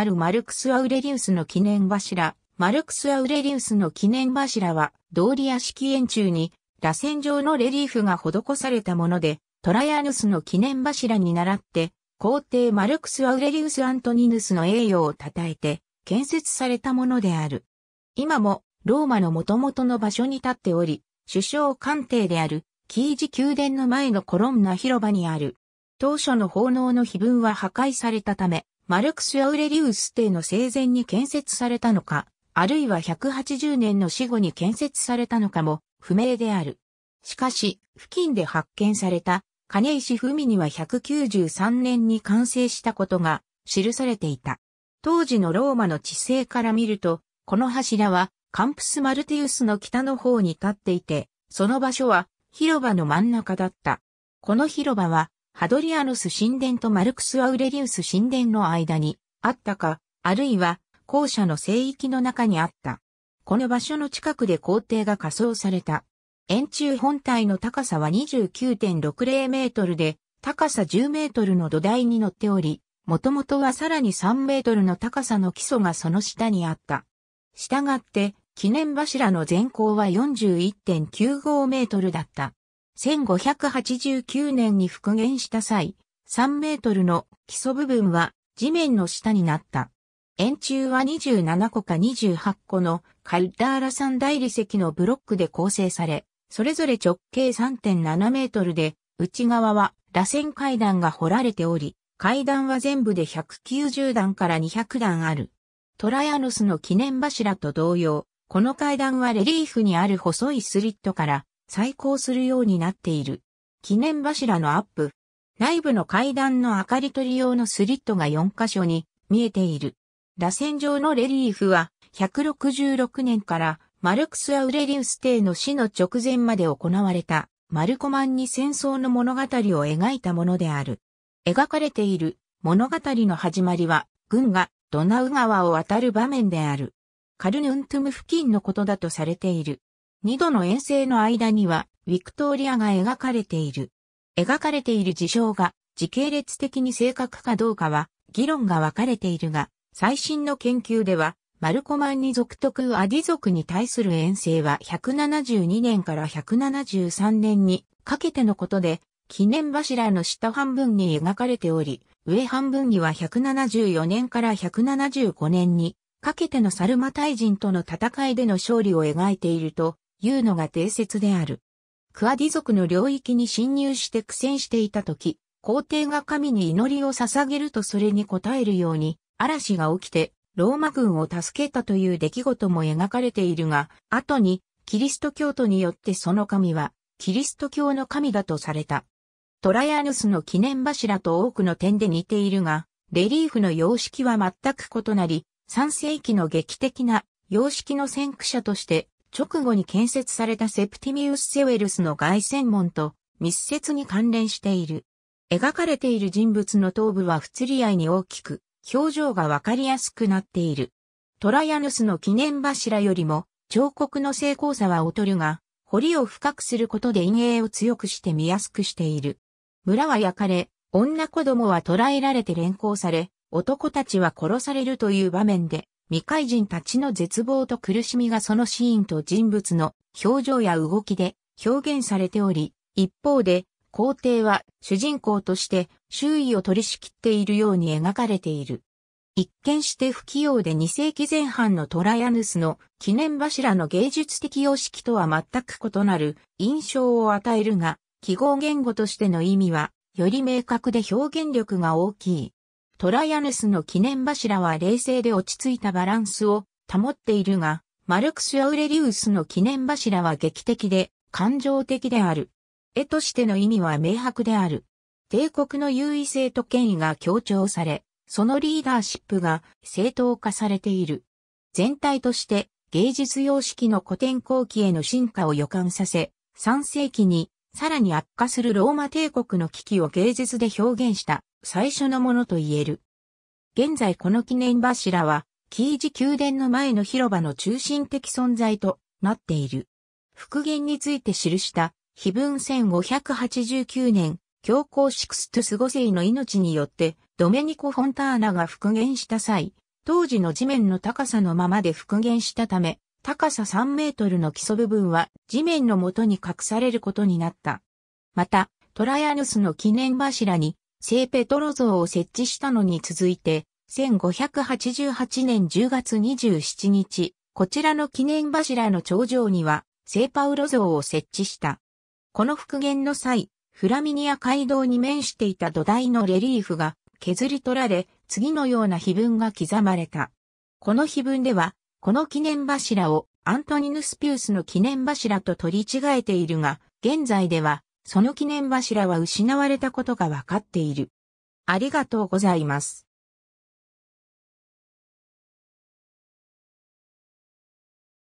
あるマルクス・アウレリウスの記念柱、マルクス・アウレリウスの記念柱は、道理屋式円柱に、螺旋状のレリーフが施されたもので、トラヤヌスの記念柱に倣って、皇帝マルクス・アウレリウス・アントニヌスの栄誉を称えて、建設されたものである。今も、ローマの元々の場所に立っており、首相官邸である、キージ宮殿の前のコロンナ広場にある。当初の奉納の碑文は破壊されたため、マルクス・アウレリウス帝の生前に建設されたのか、あるいは180年の死後に建設されたのかも不明である。しかし、付近で発見された金石文には193年に完成したことが記されていた。当時のローマの地勢から見ると、この柱はカンプス・マルティウスの北の方に立っていて、その場所は広場の真ん中だった。この広場はハドリアヌス神殿とマルクス・アウレリウス神殿の間にあったか、あるいは校舎の聖域の中にあった。この場所の近くで校庭が仮装された。円柱本体の高さは29.60メートルで、高さ10メートルの土台に乗っており、もともとはさらに3メートルの高さの基礎がその下にあった。したがって、記念柱の全高は41.95メートルだった。1589年に復元した際、3メートルの基礎部分は地面の下になった。円柱は27個か28個のカルダーラ山大理石のブロックで構成され、それぞれ直径3.7メートルで、内側は螺旋階段が掘られており、階段は全部で190段から200段ある。トライアノスの記念柱と同様、この階段はレリーフにある細いスリットから再興するようになっている。記念柱のアップ。内部の階段の明かり取り用のスリットが4箇所に見えている。螺旋状のレリーフは166年からマルクス・アウレリウス帝の死の直前まで行われたマルコマンに戦争の物語を描いたものである。描かれている物語の始まりは軍がドナウ川を渡る場面である。カルヌントゥム付近のことだとされている。二度の遠征の間には、ウィクトーリアが描かれている。描かれている事象が時系列的に正確かどうかは議論が分かれているが、最新の研究では、マルコマンニ族特アディ族に対する遠征は172年から173年にかけてのことで、記念柱の下半分に描かれており、上半分には174年から175年にかけてのサルマ大人との戦いでの勝利を描いているというのが定説である。クアディ族の領域に侵入して苦戦していた時、皇帝が神に祈りを捧げるとそれに応えるように、嵐が起きて、ローマ軍を助けたという出来事も描かれているが、後に、キリスト教徒によってその神は、キリスト教の神だとされた。トライアヌスの記念柱と多くの点で似ているが、レリーフの様式は全く異なり、3世紀の劇的な様式の先駆者として直後に建設されたセプティミウス・セウェルスの外旋門と密接に関連している。描かれている人物の頭部は不釣り合いに大きく、表情がわかりやすくなっている。トラヤヌスの記念柱よりも、彫刻の精巧さは劣るが、堀を深くすることで陰影を強くして見やすくしている。村は焼かれ、女子供は捕らえられて連行され、男たちは殺されるという場面で、未開人たちの絶望と苦しみがそのシーンと人物の表情や動きで表現されており、一方で、皇帝は主人公として周囲を取り仕切っているように描かれている。一見して不器用で2世紀前半のトライアヌスの記念柱の芸術的様式とは全く異なる印象を与えるが、記号言語としての意味は、より明確で表現力が大きい。トライアヌスの記念柱は冷静で落ち着いたバランスを保っているが、マルクス・アウレリウスの記念柱は劇的で感情的である。絵としての意味は明白である。帝国の優位性と権威が強調され、そのリーダーシップが正当化されている。全体として芸術様式の古典後期への進化を予感させ、3世紀にさらに悪化するローマ帝国の危機を芸術で表現した最初のものと言える。現在この記念柱は、キージ宮殿の前の広場の中心的存在となっている。復元について記した碑文1589年、教皇シクストゥス5世の命によって、ドメニコ・フォンターナが復元した際、当時の地面の高さのままで復元したため、高さ3メートルの基礎部分は地面の元に隠されることになった。また、トライアヌスの記念柱に聖ペトロ像を設置したのに続いて、1588年10月27日、こちらの記念柱の頂上には聖パウロ像を設置した。この復元の際、フラミニア街道に面していた土台のレリーフが削り取られ、次のような碑文が刻まれた。この碑文では、この記念柱をアントニヌス・ピウスの記念柱と取り違えているが、現在ではその記念柱は失われたことがわかっている。ありがとうございます。